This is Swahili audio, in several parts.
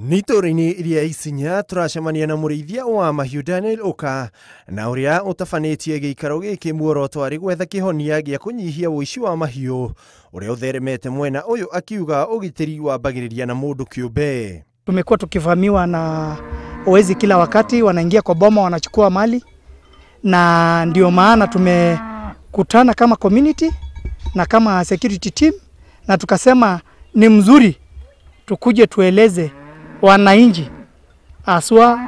nitå-rä-inä iria icinya tå na må rĩithia wa mahiũ daniel oka na å rä a å tabanĩtie gä ikaro gä kä muoroto arä gwetha kä honia gä a kå nyihia wa mahiũ å rä a å theremete mwena å yå akiuga å wa tä ri wambagä na må ndå kä tumekuwa tukivamiwa na wezi kila wakati, wanaingia kwa boma wanachukua mali, na ndio maana tumekutana kama community na kama security team, na tukasema ni mzuri tukuje tueleze wananchi haswa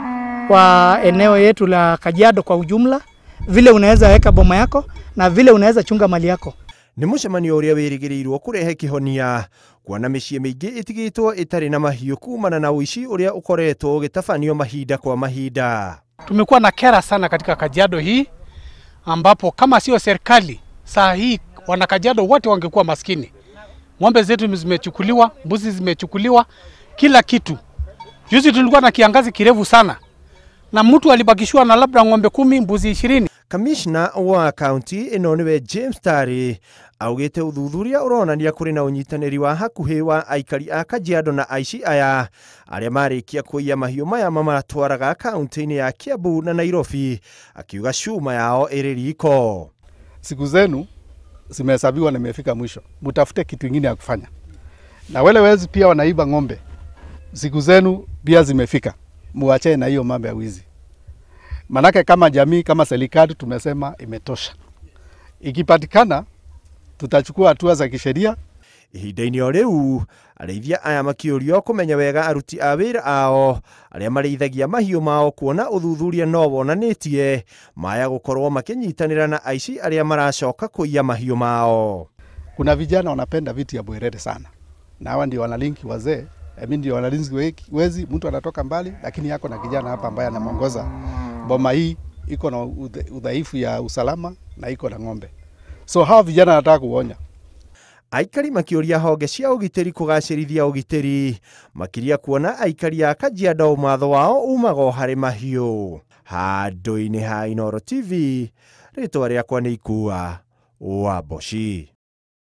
kwa eneo yetu la Kajiado kwa ujumla, vile unaweza weka boma yako na vile unaweza chunga mali yako. ni må cemanio å rä a wä rä gä rä irwo kå rehe kuona mä ciä mä ingä na mahiå kumana na åici å rä a å koretwo å gä mahinda kwa mahinda. Tumekuwa na kera sana katika Kajiado hii ambapo kama sio serikali saa hii wanakajiado wote wangekuwa maskini. Ng'ombe zetu zimechukuliwa, mbuzi zimechukuliwa, kila kitu Juzi tulikuwa na kiangazi kirevu sana na mtu alibakishwa na labda ng'ombe kumi, mbuzi ishirini. Kamishna wa kaunti ino niwe James Tari augite uthuthuria uronania kuri na unyitaniri wa hakuhi wa aikari a Kajiado na aici aya aria marikia kuiya mahiu maya mamaratwaraga kaunti-ini ya Kiambu na Nairobi, akiuga shuma yao iri riko. Siku zenu zimehesabiwa na imefika mwisho, mutafute kitu ingine ya kufanya. Na wezi pia wanaiba ng'ombe siku zenu pia zimefika, muache na hiyo mambo ya wizi. Manake kama jamii, kama serikali tumesema imetosha. Ikipatikana tutachukua hatua za kisheria. ihinda-inĩ o rĩu arĩithia aya makĩũrio kũmenya wega aruti a wĩra ao arĩa marĩithagia mahiũ mao kuona ũthuthuria no wonanĩtie maya gũkorwo makĩnyitanĩra na aici arĩa maracoka kũiya mahiũ mao. Kuna vijana wanapenda vitu ya bwerere sana, na hawa ndio wanalinki wazee mi ndio wanalinzi wezi, mtu anatoka mbali, lakini yako na kijana hapa ambaye anamwongoza. Boma hii iko na udhaifu ya usalama na iko na ng'ombe, so hawa vijana nataka kuonya aikari makioria honge cia ugitiri kugacirithia ugitiri makiria kuona aikari a kajiado matho wao umago harĩ mahiũ handũ-inĩ ha inoro tv ritwa riakwa ni ikua wa mboci